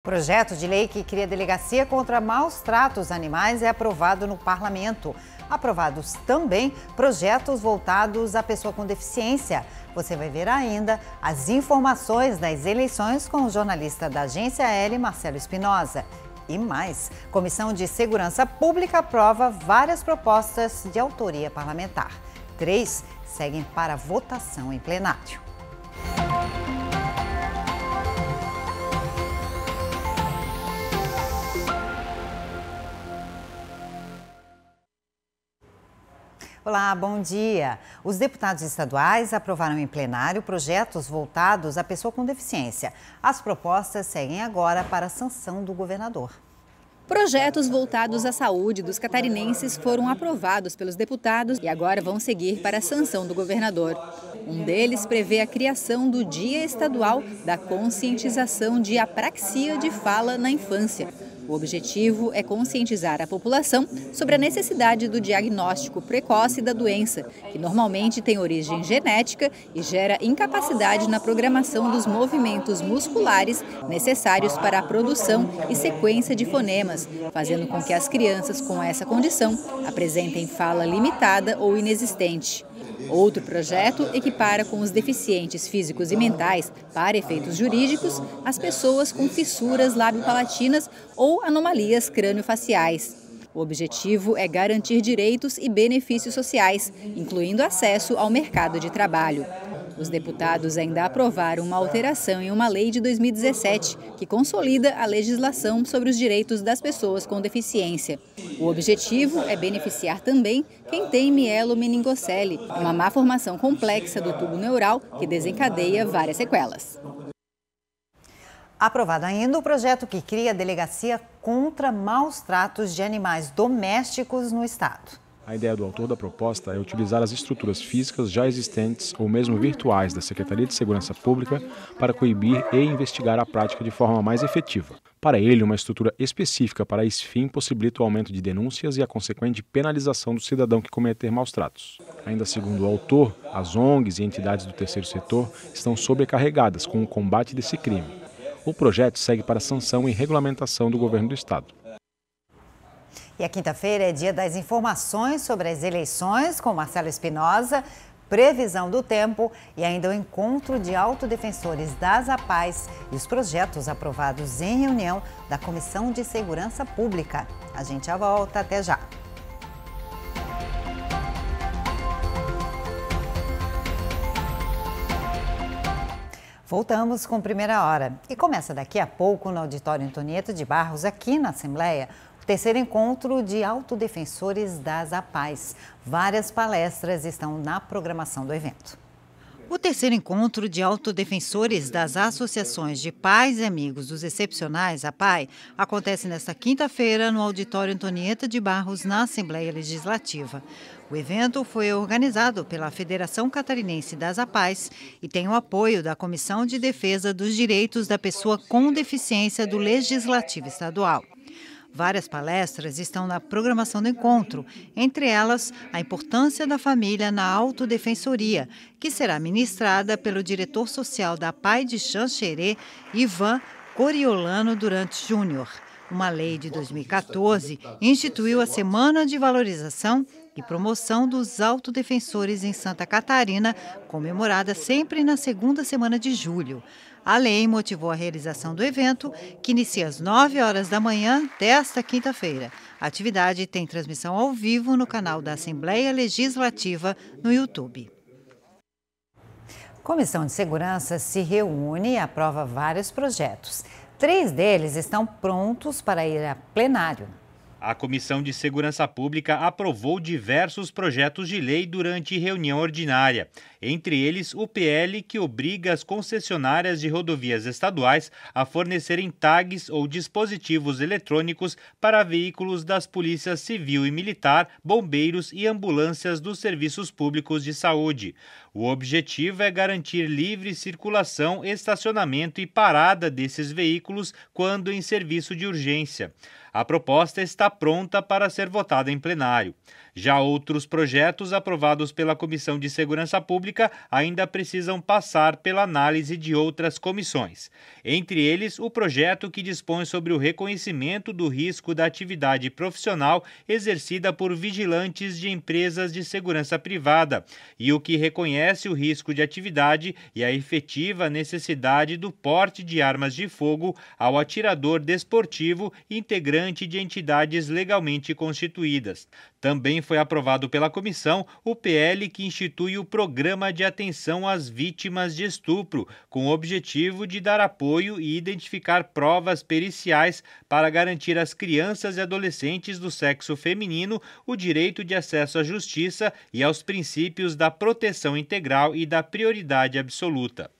O projeto de lei que cria delegacia contra maus tratos animais é aprovado no parlamento. Aprovados também projetos voltados à pessoa com deficiência. Você vai ver ainda as informações das eleições com o jornalista da Agência L, Marcelo Espinosa. E mais, Comissão de Segurança Pública aprova várias propostas de autoria parlamentar. Três seguem para votação em plenário. Olá, bom dia. Os deputados estaduais aprovaram em plenário projetos voltados à pessoa com deficiência. As propostas seguem agora para a sanção do governador. Projetos voltados à saúde dos catarinenses foram aprovados pelos deputados e agora vão seguir para a sanção do governador. Um deles prevê a criação do Dia Estadual da Conscientização de Apraxia de Fala na Infância. O objetivo é conscientizar a população sobre a necessidade do diagnóstico precoce da doença, que normalmente tem origem genética e gera incapacidade na programação dos movimentos musculares necessários para a produção e sequência de fonemas, fazendo com que as crianças com essa condição apresentem fala limitada ou inexistente. Outro projeto equipara com os deficientes físicos e mentais, para efeitos jurídicos, as pessoas com fissuras lábio-palatinas ou anomalias crânio-faciais. O objetivo é garantir direitos e benefícios sociais, incluindo acesso ao mercado de trabalho. Os deputados ainda aprovaram uma alteração em uma lei de 2017 que consolida a legislação sobre os direitos das pessoas com deficiência. O objetivo é beneficiar também quem tem mielomeningocele, uma má formação complexa do tubo neural que desencadeia várias sequelas. Aprovado ainda o projeto que cria a delegacia contra maus tratos de animais domésticos no estado. A ideia do autor da proposta é utilizar as estruturas físicas já existentes ou mesmo virtuais da Secretaria de Segurança Pública para coibir e investigar a prática de forma mais efetiva. Para ele, uma estrutura específica para esse fim possibilita o aumento de denúncias e a consequente penalização do cidadão que cometer maus tratos. Ainda segundo o autor, as ONGs e entidades do terceiro setor estão sobrecarregadas com o combate desse crime. O projeto segue para sanção e regulamentação do governo do estado. E a quinta-feira é dia das informações sobre as eleições com Marcelo Espinosa, previsão do tempo e ainda o encontro de autodefensores das APAES e os projetos aprovados em reunião da Comissão de Segurança Pública. A gente já volta, até já. Voltamos com primeira hora e começa daqui a pouco no Auditório Antonieta de Barros, aqui na Assembleia, terceiro encontro de autodefensores das APAES. Várias palestras estão na programação do evento. O terceiro encontro de autodefensores das associações de pais e amigos dos excepcionais, a PAI, acontece nesta quinta-feira no auditório Antonieta de Barros, na Assembleia Legislativa. O evento foi organizado pela Federação Catarinense das APAES e tem o apoio da Comissão de Defesa dos Direitos da Pessoa com Deficiência do Legislativo Estadual. Várias palestras estão na programação do encontro, entre elas a importância da família na autodefensoria, que será ministrada pelo diretor social da PAI de Xanxerê, Ivan Coriolano Durante Júnior. Uma lei de 2014 instituiu a Semana de Valorização e promoção dos autodefensores em Santa Catarina, comemorada sempre na segunda semana de julho. A lei motivou a realização do evento, que inicia às 9 horas da manhã desta quinta-feira. A atividade tem transmissão ao vivo no canal da Assembleia Legislativa no YouTube. Comissão de Segurança se reúne e aprova vários projetos. Três deles estão prontos para ir a plenário. A Comissão de Segurança Pública aprovou diversos projetos de lei durante reunião ordinária entre eles o PL que obriga as concessionárias de rodovias estaduais a fornecerem tags ou dispositivos eletrônicos para veículos das polícias civil e militar, bombeiros e ambulâncias dos serviços públicos de saúde. O objetivo é garantir livre circulação, estacionamento e parada desses veículos quando em serviço de urgência. A proposta está pronta para ser votada em plenário. Já outros projetos aprovados pela Comissão de Segurança Pública ainda precisam passar pela análise de outras comissões. Entre eles, o projeto que dispõe sobre o reconhecimento do risco da atividade profissional exercida por vigilantes de empresas de segurança privada e o que reconhece o risco de atividade e a efetiva necessidade do porte de armas de fogo ao atirador desportivo integrante de entidades legalmente constituídas. Também foi aprovado pela comissão o PL que institui o Programa de Atenção às Vítimas de Estupro, com o objetivo de dar apoio e identificar provas periciais para garantir às crianças e adolescentes do sexo feminino o direito de acesso à justiça e aos princípios da proteção integral e da prioridade absoluta.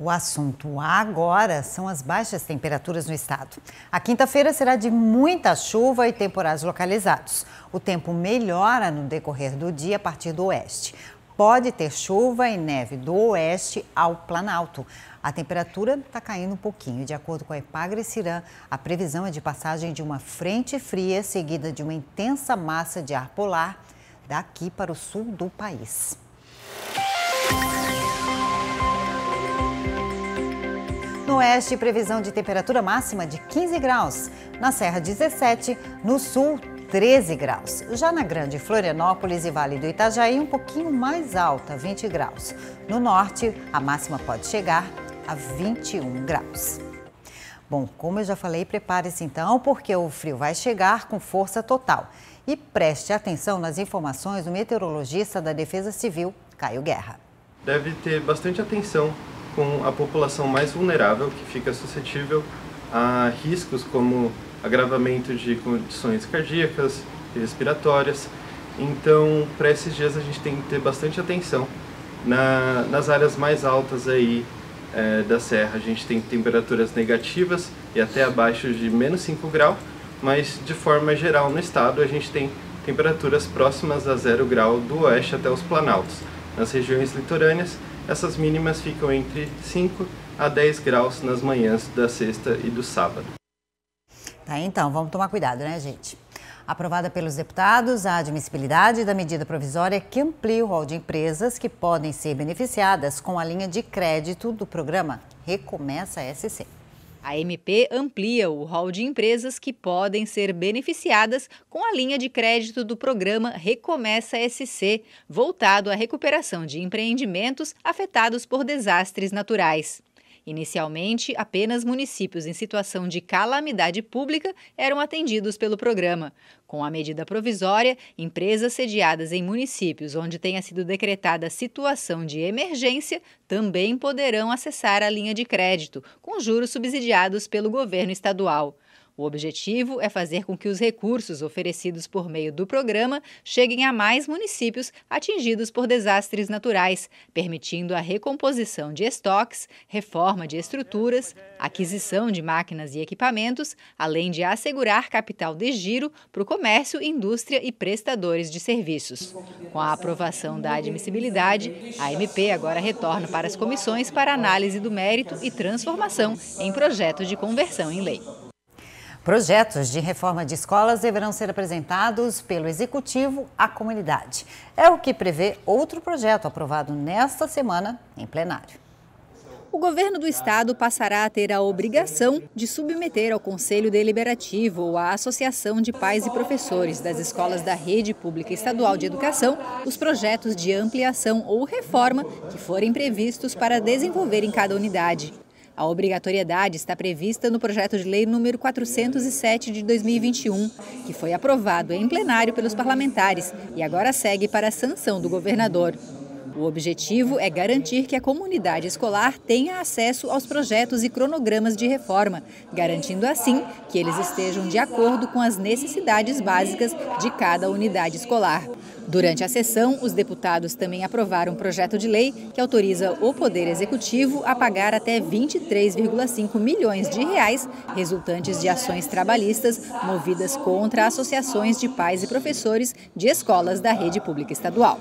O assunto agora são as baixas temperaturas no estado. A quinta-feira será de muita chuva e temporais localizados. O tempo melhora no decorrer do dia a partir do oeste. Pode ter chuva e neve do oeste ao Planalto. A temperatura está caindo um pouquinho. De acordo com a Epagre Cirã, a previsão é de passagem de uma frente fria seguida de uma intensa massa de ar polar daqui para o sul do país. oeste, previsão de temperatura máxima de 15 graus. Na Serra, 17. No sul, 13 graus. Já na Grande Florianópolis e Vale do Itajaí, um pouquinho mais alta, 20 graus. No norte, a máxima pode chegar a 21 graus. Bom, como eu já falei, prepare-se então, porque o frio vai chegar com força total. E preste atenção nas informações do meteorologista da Defesa Civil, Caio Guerra. Deve ter bastante atenção com a população mais vulnerável, que fica suscetível a riscos como agravamento de condições cardíacas e respiratórias. Então, para esses dias a gente tem que ter bastante atenção na, nas áreas mais altas aí é, da serra. A gente tem temperaturas negativas e até abaixo de menos 5 graus, mas de forma geral no estado a gente tem temperaturas próximas a zero grau do oeste até os planaltos. Nas regiões litorâneas essas mínimas ficam entre 5 a 10 graus nas manhãs da sexta e do sábado. Tá, então, vamos tomar cuidado, né, gente? Aprovada pelos deputados, a admissibilidade da medida provisória é que amplia o rol de empresas que podem ser beneficiadas com a linha de crédito do programa Recomeça SC. A MP amplia o rol de empresas que podem ser beneficiadas com a linha de crédito do programa Recomeça SC, voltado à recuperação de empreendimentos afetados por desastres naturais. Inicialmente, apenas municípios em situação de calamidade pública eram atendidos pelo programa. Com a medida provisória, empresas sediadas em municípios onde tenha sido decretada situação de emergência também poderão acessar a linha de crédito, com juros subsidiados pelo governo estadual. O objetivo é fazer com que os recursos oferecidos por meio do programa cheguem a mais municípios atingidos por desastres naturais, permitindo a recomposição de estoques, reforma de estruturas, aquisição de máquinas e equipamentos, além de assegurar capital de giro para o comércio, indústria e prestadores de serviços. Com a aprovação da admissibilidade, a MP agora retorna para as comissões para análise do mérito e transformação em projeto de conversão em lei. Projetos de reforma de escolas deverão ser apresentados pelo Executivo à comunidade. É o que prevê outro projeto aprovado nesta semana em plenário. O governo do estado passará a ter a obrigação de submeter ao Conselho Deliberativo ou à Associação de Pais e Professores das Escolas da Rede Pública Estadual de Educação os projetos de ampliação ou reforma que forem previstos para desenvolver em cada unidade. A obrigatoriedade está prevista no projeto de lei número 407 de 2021, que foi aprovado em plenário pelos parlamentares e agora segue para a sanção do governador. O objetivo é garantir que a comunidade escolar tenha acesso aos projetos e cronogramas de reforma, garantindo assim que eles estejam de acordo com as necessidades básicas de cada unidade escolar. Durante a sessão, os deputados também aprovaram um projeto de lei que autoriza o Poder Executivo a pagar até 23,5 milhões de reais resultantes de ações trabalhistas movidas contra associações de pais e professores de escolas da rede pública estadual.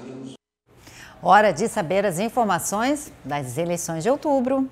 Hora de saber as informações das eleições de outubro.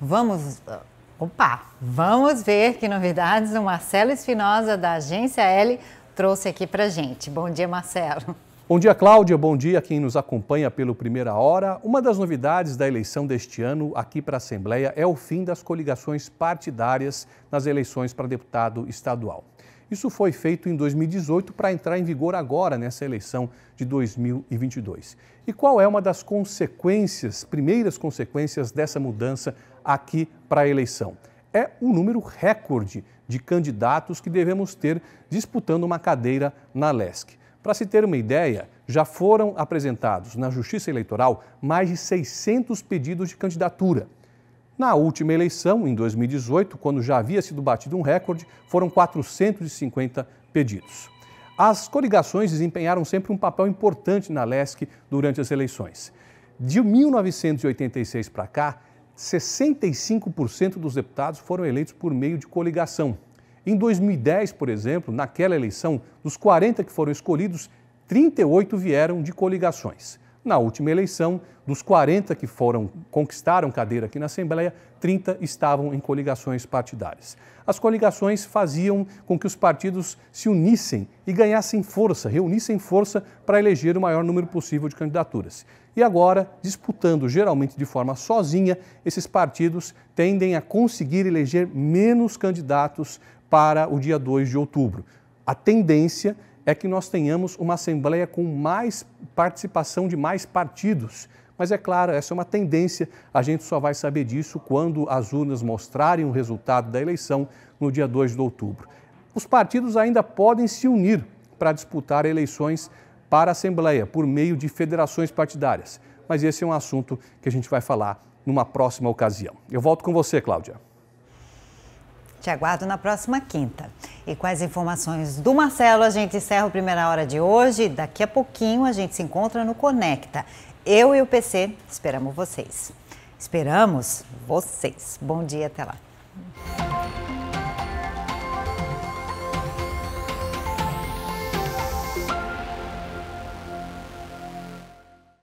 Vamos. Ah, opa! Vamos ver que novidades o Marcelo Espinosa, da Agência L, trouxe aqui pra gente. Bom dia, Marcelo. Bom dia, Cláudia. Bom dia a quem nos acompanha pelo Primeira Hora. Uma das novidades da eleição deste ano aqui para a Assembleia é o fim das coligações partidárias nas eleições para deputado estadual. Isso foi feito em 2018 para entrar em vigor agora nessa eleição de 2022. E qual é uma das consequências, primeiras consequências dessa mudança aqui para a eleição? É o número recorde de candidatos que devemos ter disputando uma cadeira na LESC. Para se ter uma ideia, já foram apresentados na Justiça Eleitoral mais de 600 pedidos de candidatura. Na última eleição, em 2018, quando já havia sido batido um recorde, foram 450 pedidos. As coligações desempenharam sempre um papel importante na LESC durante as eleições. De 1986 para cá, 65% dos deputados foram eleitos por meio de coligação, em 2010, por exemplo, naquela eleição, dos 40 que foram escolhidos, 38 vieram de coligações. Na última eleição, dos 40 que foram conquistaram cadeira aqui na Assembleia, 30 estavam em coligações partidárias. As coligações faziam com que os partidos se unissem e ganhassem força, reunissem força para eleger o maior número possível de candidaturas. E agora, disputando geralmente de forma sozinha, esses partidos tendem a conseguir eleger menos candidatos para o dia 2 de outubro. A tendência é que nós tenhamos uma Assembleia com mais participação de mais partidos. Mas é claro, essa é uma tendência, a gente só vai saber disso quando as urnas mostrarem o resultado da eleição no dia 2 de outubro. Os partidos ainda podem se unir para disputar eleições para a Assembleia por meio de federações partidárias. Mas esse é um assunto que a gente vai falar numa próxima ocasião. Eu volto com você, Cláudia. Te aguardo na próxima quinta. E com as informações do Marcelo, a gente encerra a primeira hora de hoje. Daqui a pouquinho a gente se encontra no Conecta. Eu e o PC esperamos vocês. Esperamos vocês. Bom dia, até lá.